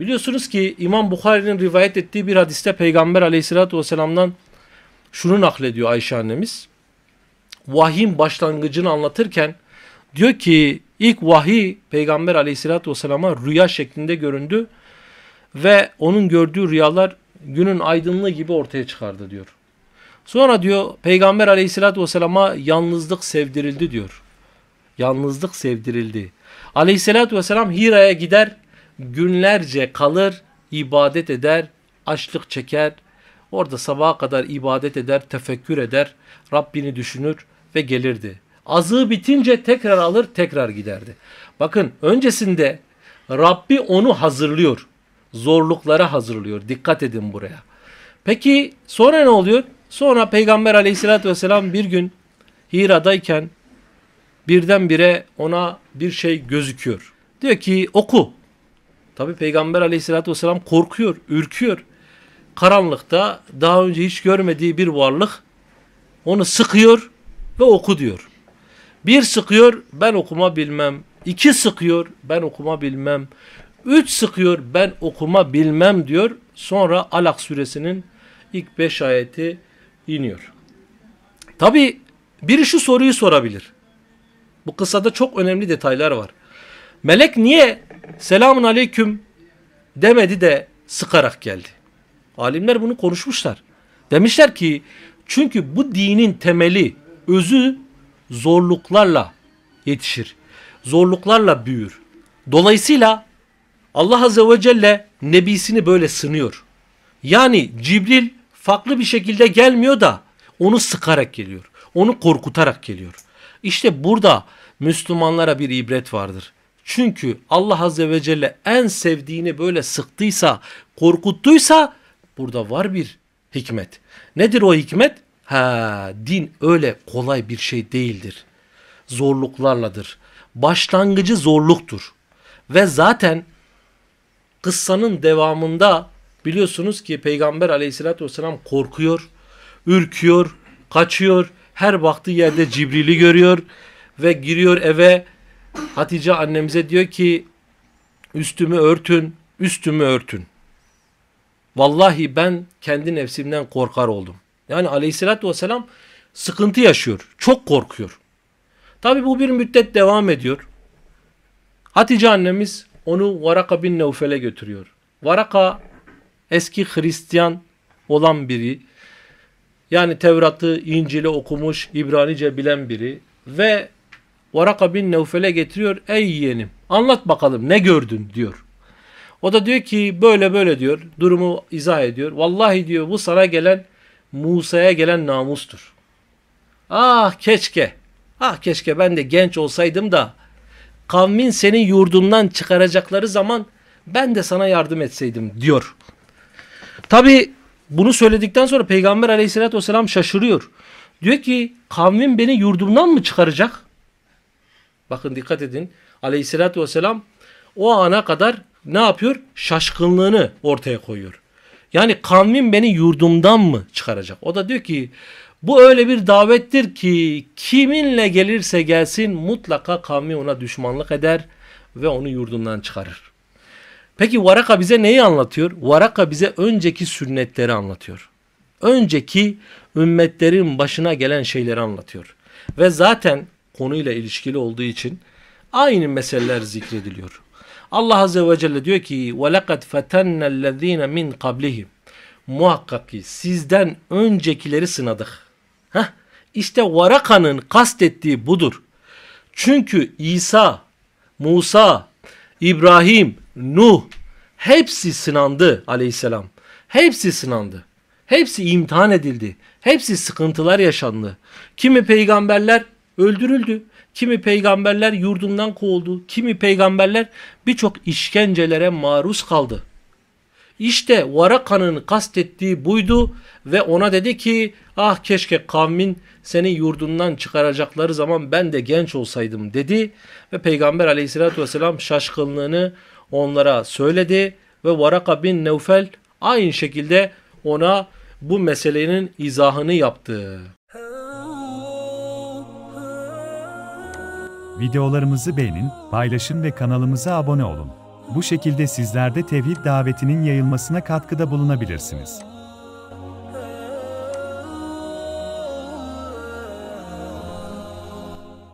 Biliyorsunuz ki İmam Bukhari'nin rivayet ettiği bir hadiste Peygamber aleyhissalatü vesselam'dan şunu naklediyor Ayşe annemiz. Vahyin başlangıcını anlatırken diyor ki ilk vahiy Peygamber aleyhissalatü vesselama rüya şeklinde göründü ve onun gördüğü rüyalar günün aydınlığı gibi ortaya çıkardı diyor. Sonra diyor Peygamber aleyhissalatü vesselama yalnızlık sevdirildi diyor. Yalnızlık sevdirildi. Aleyhissalatü vesselam Hira'ya gider günlerce kalır, ibadet eder, açlık çeker, orada sabaha kadar ibadet eder, tefekkür eder, Rabbini düşünür ve gelirdi. Azığı bitince tekrar alır, tekrar giderdi. Bakın öncesinde Rabbi onu hazırlıyor. Zorluklara hazırlıyor. Dikkat edin buraya. Peki sonra ne oluyor? Sonra Peygamber aleyhissalatü vesselam bir gün Hira'dayken birdenbire ona bir şey gözüküyor. Diyor ki oku. Tabi Peygamber aleyhissalatü vesselam korkuyor, ürküyor. Karanlıkta daha önce hiç görmediği bir varlık onu sıkıyor ve oku diyor. Bir sıkıyor ben okuma bilmem. İki sıkıyor ben okuma bilmem. Üç sıkıyor ben okuma bilmem diyor. Sonra Alak suresinin ilk beş ayeti iniyor. Tabi biri şu soruyu sorabilir. Bu kısada çok önemli detaylar var. Melek niye selamun aleyküm demedi de sıkarak geldi. Alimler bunu konuşmuşlar. Demişler ki çünkü bu dinin temeli, özü zorluklarla yetişir. Zorluklarla büyür. Dolayısıyla Allah Azze ve Celle nebisini böyle sınıyor. Yani Cibril farklı bir şekilde gelmiyor da onu sıkarak geliyor. Onu korkutarak geliyor. İşte burada Müslümanlara bir ibret vardır. Çünkü Allah Azze ve Celle en sevdiğini böyle sıktıysa, korkuttuysa burada var bir hikmet. Nedir o hikmet? Ha, din öyle kolay bir şey değildir. Zorluklarladır. Başlangıcı zorluktur. Ve zaten kıssanın devamında biliyorsunuz ki Peygamber aleyhissalatü vesselam korkuyor, ürküyor, kaçıyor. Her baktığı yerde Cibril'i görüyor ve giriyor eve Hatice annemize diyor ki üstümü örtün, üstümü örtün. Vallahi ben kendi nefsimden korkar oldum. Yani aleyhissalatü vesselam sıkıntı yaşıyor. Çok korkuyor. Tabi bu bir müddet devam ediyor. Hatice annemiz onu Varaka bin Nevfel'e götürüyor. Varaka eski Hristiyan olan biri. Yani Tevrat'ı, İncil'i okumuş, İbranice bilen biri. Ve Varaka bin Nevfel'e getiriyor. Ey yeğenim anlat bakalım ne gördün diyor. O da diyor ki böyle böyle diyor. Durumu izah ediyor. Vallahi diyor bu sana gelen Musa'ya gelen namustur. Ah keşke. Ah keşke ben de genç olsaydım da kavmin seni yurdundan çıkaracakları zaman ben de sana yardım etseydim diyor. Tabi bunu söyledikten sonra Peygamber aleyhissalatü vesselam şaşırıyor. Diyor ki kavmin beni yurdumdan mı çıkaracak? Bakın dikkat edin. Aleyhissalatü vesselam o ana kadar ne yapıyor? Şaşkınlığını ortaya koyuyor. Yani kavmin beni yurdumdan mı çıkaracak? O da diyor ki bu öyle bir davettir ki kiminle gelirse gelsin mutlaka kavmi ona düşmanlık eder ve onu yurdundan çıkarır. Peki Varaka bize neyi anlatıyor? Varaka bize önceki sünnetleri anlatıyor. Önceki ümmetlerin başına gelen şeyleri anlatıyor. Ve zaten konuyla ilişkili olduğu için aynı meseleler zikrediliyor. Allah Azze ve Celle diyor ki وَلَقَدْ فَتَنَّ الَّذ۪ينَ مِنْ قَبْلِهِمْ Muhakkak ki sizden öncekileri sınadık. Heh, işte Varaka'nın kastettiği budur. Çünkü İsa, Musa, İbrahim, Nuh hepsi sınandı aleyhisselam. Hepsi sınandı. Hepsi imtihan edildi. Hepsi sıkıntılar yaşandı. Kimi peygamberler öldürüldü. Kimi peygamberler yurdundan kovuldu. Kimi peygamberler birçok işkencelere maruz kaldı. İşte Varaka'nın kastettiği buydu ve ona dedi ki ah keşke kavmin seni yurdundan çıkaracakları zaman ben de genç olsaydım dedi. Ve Peygamber aleyhissalatü vesselam şaşkınlığını onlara söyledi ve Varaka bin Nevfel aynı şekilde ona bu meselenin izahını yaptı. Videolarımızı beğenin, paylaşın ve kanalımıza abone olun. Bu şekilde sizler de tevhid davetinin yayılmasına katkıda bulunabilirsiniz.